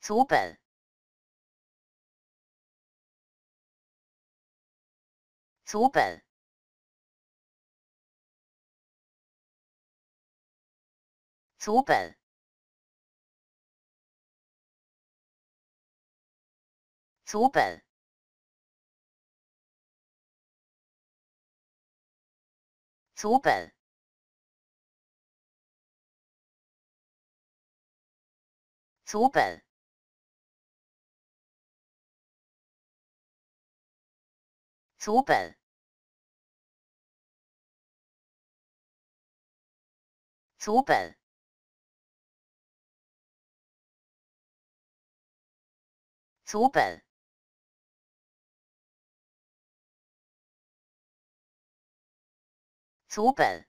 足本，足本，足本，足本，足本。足本。足本，足本，足本，足本。